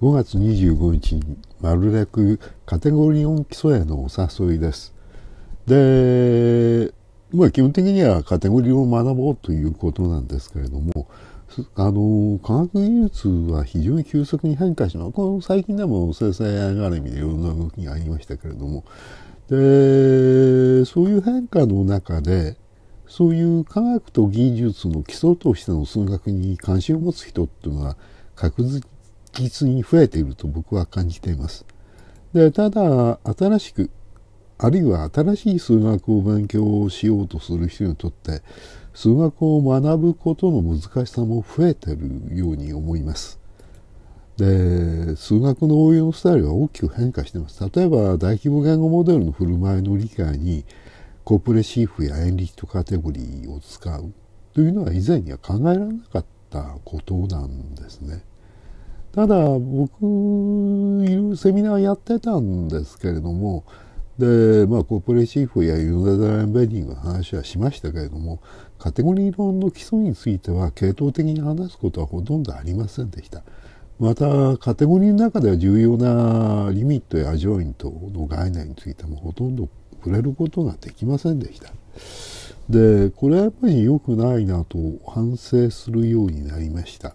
5月25日に丸楽カテゴリー4基礎へのお誘いです。で、まあ基本的にはカテゴリーを学ぼうということなんですけれども、あの、科学技術は非常に急速に変化します。この最近でも生成 AI 絡みでいろんな動きがありましたけれども、で、そういう変化の中で、そういう科学と技術の基礎としての数学に関心を持つ人っていうのは確実実に増えていると僕は感じています。でただ新しくあるいは新しい数学を勉強しようとする人にとって数学を学ぶことの難しさも増えてるように思います。で数学の応用スタイルは大きく変化してます例えば大規模言語モデルの振る舞いの理解にコプレシーフやエンリヒトカテゴリーを使うというのは以前には考えられなかったことなんですね。ただ僕セミナーやってたんですけれどもでまあコーポレーシーフやユーザーエンベングの話はしましたけれどもカテゴリー論の基礎については系統的に話すことはほとんどありませんでした。またカテゴリーの中では重要なリミットやアジョイントの概念についてもほとんど触れることができませんでした。でこれはやっぱり良くないなと反省するようになりました。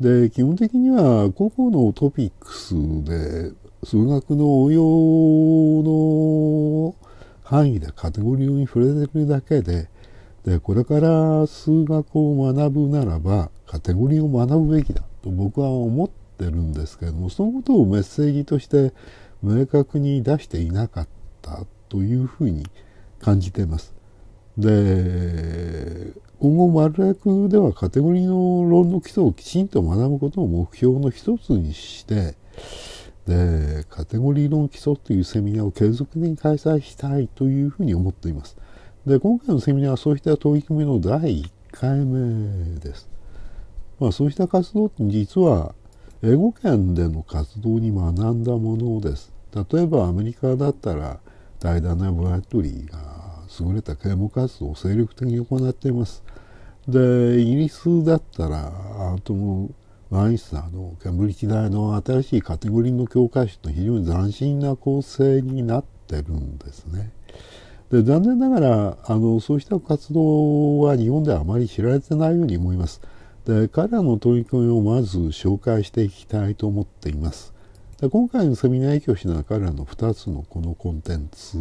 で、基本的には個々のトピックスで数学の応用の範囲でカテゴリーに触れてるだけで、で、これから数学を学ぶならばカテゴリーを学ぶべきだと僕は思ってるんですけれども、そのことをメッセージとして明確に出していなかったというふうに感じています。で、今後丸役ではカテゴリーの論の基礎をきちんと学ぶことを目標の一つにしてでカテゴリー論基礎というセミナーを継続的に開催したいというふうに思っていますで今回のセミナーはそうした取り組みの第1回目です、まあ、そうした活動って実は英語圏での活動に学んだものです例えばアメリカだったらダイダナ・ブラッドリーが優れた啓蒙活動を精力的に行っています。で、イギリスだったら、アートもワインスターのケンブリッジ大の新しいカテゴリーの教科書と非常に斬新な構成になってるんですね。で残念ながらあのそうした活動は日本ではあまり知られてないように思います。で彼らの取り組みをまず紹介していきたいと思っています。で今回のセミナー影響したのは彼らの2つのこのコンテンツ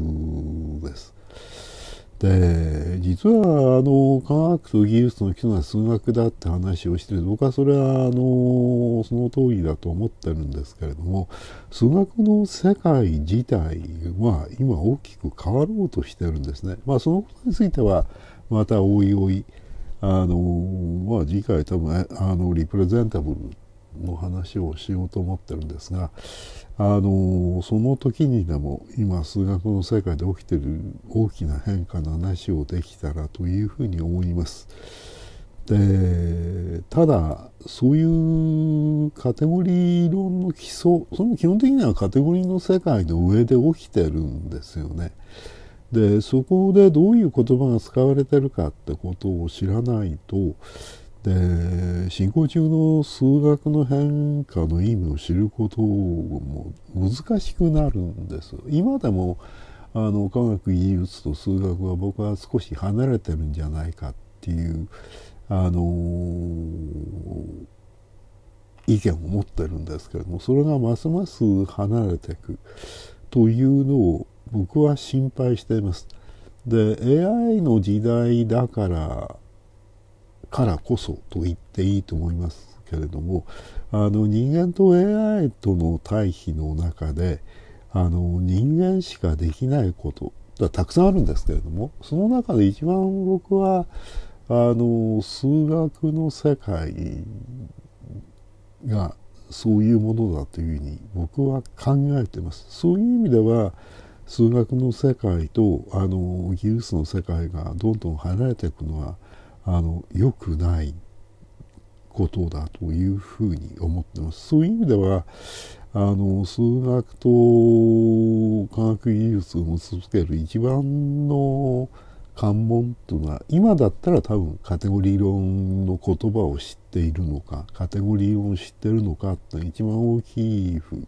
です。で実はあの科学と技術の基礎が数学だって話をしてる僕はそれはあのその通りだと思ってるんですけれども数学の世界自体は今大きく変わろうとしてるんですね。まあ、そのことについてはまたおいおいあの、まあ、次回多分あのリプレゼンタブルの話をしようと思ってるんですがあのその時にでも今数学の世界で起きてる大きな変化の話をできたらというふうに思います。でただそういうカテゴリー論の基礎その基本的にはカテゴリーの世界の上で起きてるんですよね。でそこでどういう言葉が使われてるかってことを知らないとで進行中の数学の変化の意味を知ることも難しくなるんです今でもあの科学技術と数学は僕は少し離れてるんじゃないかっていうあのー、意見を持ってるんですけれどもそれがますます離れていくというのを僕は心配しています。で AI の時代だからからこそと言っていいと思いますけれどもあの人間と AI との対比の中であの人間しかできないことたくさんあるんですけれどもその中で一番僕はあの数学の世界がそういうものだというふうに僕は考えてます。そういう意味では数学の世界とあの技術の世界がどんどん離れていくのはあの良くないことだというふうに思ってます。そういう意味では、あの、数学と科学技術を結びつける一番の関門というのは、今だったら多分カテゴリー論の言葉を知っているのか、カテゴリー論を知ってるのかって一番大きいふうに、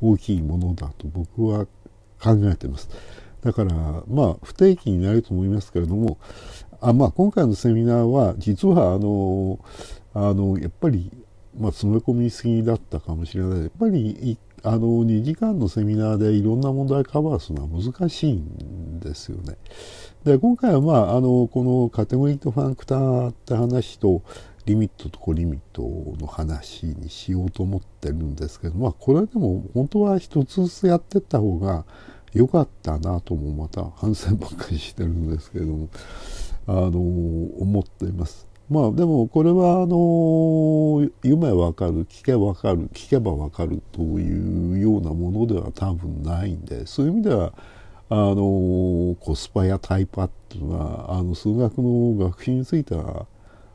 大きいものだと僕は考えてます。だから、まあ、不定期になると思いますけれども、あまあ、今回のセミナーは、実は、あの、あの、やっぱり、まあ、詰め込みすぎだったかもしれない。やっぱり、あの、2時間のセミナーでいろんな問題カバーするのは難しいんですよね。で、今回は、まあ、あの、このカテゴリーとファンクターって話と、リミットとコリミットの話にしようと思ってるんですけど、まあ、これでも本当は一つずつやってった方が、良かったなともまた反省ばっかりしてるんですけれども、あの思っています。まあでもこれはあの夢わかる聞けわかる聞けばわかるというようなものでは多分ないんでそういう意味ではあのコスパやタイパっていうのはあの数学の学習については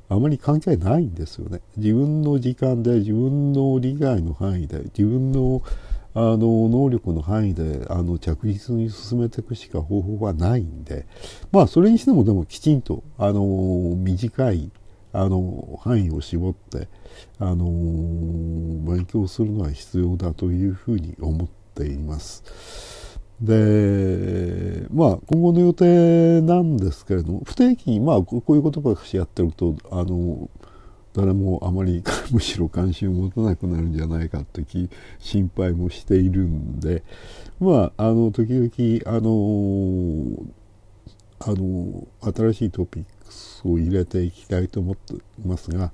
あまり関係ないんですよね。自分の時間で自分の理解の範囲で自分のあの能力の範囲であの着実に進めていくしか方法はないんでまあそれにしてもでもきちんとあの短いあの範囲を絞ってあの勉強するのは必要だというふうに思っています。で、まあ、今後の予定なんですけれども、不定期に、まあ、こういうことばかしやってると、あの、誰もあまりむしろ関心を持たなくなるんじゃないかって心配もしているんでまああの時々あのあの新しいトピックスを入れていきたいと思ってますが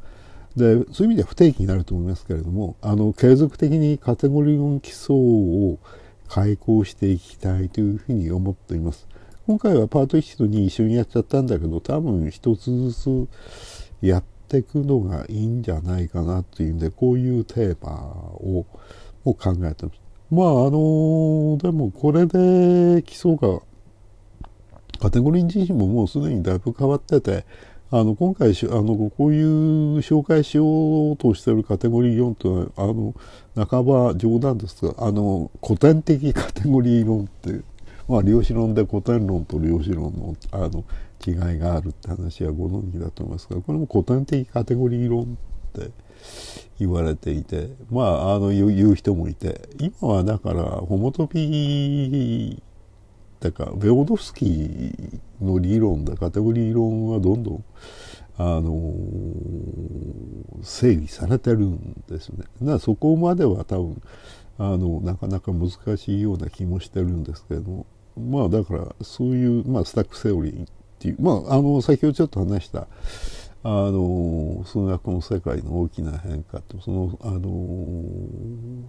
でそういう意味では不定期になると思いますけれどもあの継続的にカテゴリー4基礎を開講していきたいというふうに思っています。今回はパート1と2一緒にやっちゃったんだけど多分一つずつやっていくのがいいんじゃないかなっていうんで、こういうテーマをを考えてます。まあ、あのでもこれで基礎が、カテゴリー自身ももうすでにだいぶ変わってて、あの、今回あの、こういう紹介しようとしているカテゴリー4というのは、あの、半ば冗談ですが、あの、古典的カテゴリー論って、まあ、量子論で古典論と量子論の、あの、違いがあるって話はご存知だと思いますがこれも古典的カテゴリー論って言われていてまああの言う人もいて今はだからホモトピーだかベオドフスキーの理論だカテゴリー論はどんどんあの整理されてるんですね。だそこまでは多分あのなかなか難しいような気もしてるんですけどもまあだからそういう、まあ、スタックセオリーていう、まあ、あの、先ほどちょっと話した、あの、数学の世界の大きな変化と、その、あの、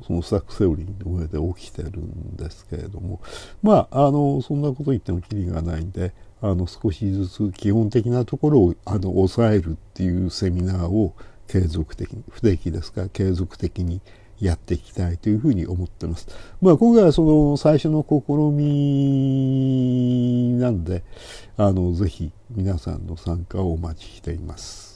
そのスタックセオリーの上で起きてるんですけれども、まあ、あの、そんなこと言ってもきりがないんで、あの、少しずつ基本的なところを、あの、抑えるっていうセミナーを継続的に、不定期ですら継続的に、やっていきたいというふうに思ってます。まあ今回はその最初の試みなんで、あの、ぜひ皆さんの参加をお待ちしています。